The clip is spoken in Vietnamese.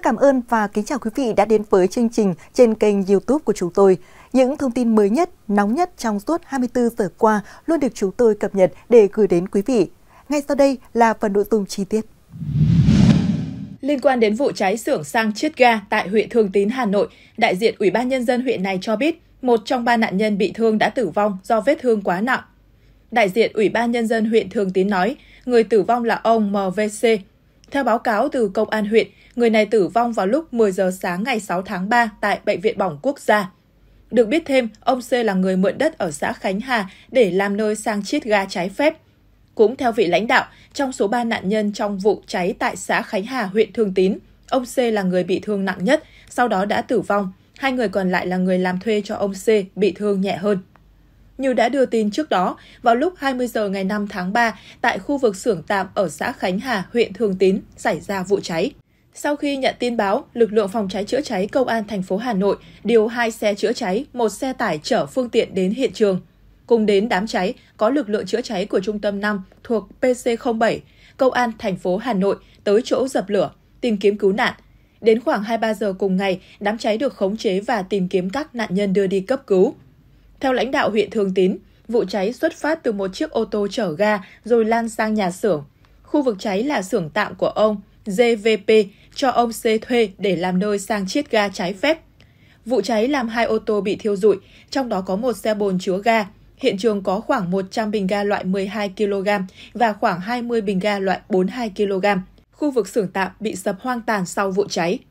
Rất cảm ơn và kính chào quý vị đã đến với chương trình trên kênh YouTube của chúng tôi. Những thông tin mới nhất, nóng nhất trong suốt 24 giờ qua luôn được chúng tôi cập nhật để gửi đến quý vị. Ngay sau đây là phần nội dung chi tiết. Liên quan đến vụ cháy xưởng sang chiết ga tại huyện Thường Tín, Hà Nội, đại diện Ủy ban Nhân dân huyện này cho biết một trong ba nạn nhân bị thương đã tử vong do vết thương quá nặng. Đại diện Ủy ban Nhân dân huyện Thường Tín nói, người tử vong là ông MVC, theo báo cáo từ Công an huyện, người này tử vong vào lúc 10 giờ sáng ngày 6 tháng 3 tại Bệnh viện Bỏng Quốc gia. Được biết thêm, ông C là người mượn đất ở xã Khánh Hà để làm nơi sang chiết ga trái phép. Cũng theo vị lãnh đạo, trong số 3 nạn nhân trong vụ cháy tại xã Khánh Hà, huyện Thường Tín, ông C là người bị thương nặng nhất, sau đó đã tử vong. Hai người còn lại là người làm thuê cho ông C bị thương nhẹ hơn như đã đưa tin trước đó, vào lúc 20 giờ ngày 5 tháng 3 tại khu vực xưởng tạm ở xã Khánh Hà, huyện Thường Tín xảy ra vụ cháy. Sau khi nhận tin báo, lực lượng phòng cháy chữa cháy công an thành phố Hà Nội điều hai xe chữa cháy, một xe tải chở phương tiện đến hiện trường. Cùng đến đám cháy có lực lượng chữa cháy của trung tâm 5 thuộc PC07, công an thành phố Hà Nội tới chỗ dập lửa, tìm kiếm cứu nạn. Đến khoảng 23 giờ cùng ngày, đám cháy được khống chế và tìm kiếm các nạn nhân đưa đi cấp cứu. Theo lãnh đạo huyện Thường Tín, vụ cháy xuất phát từ một chiếc ô tô chở ga rồi lan sang nhà xưởng. Khu vực cháy là xưởng tạm của ông JVP cho ông C thuê để làm nơi sang chiết ga trái phép. Vụ cháy làm hai ô tô bị thiêu rụi, trong đó có một xe bồn chứa ga. Hiện trường có khoảng 100 bình ga loại 12 kg và khoảng 20 bình ga loại 42 kg. Khu vực xưởng tạm bị sập hoang tàn sau vụ cháy.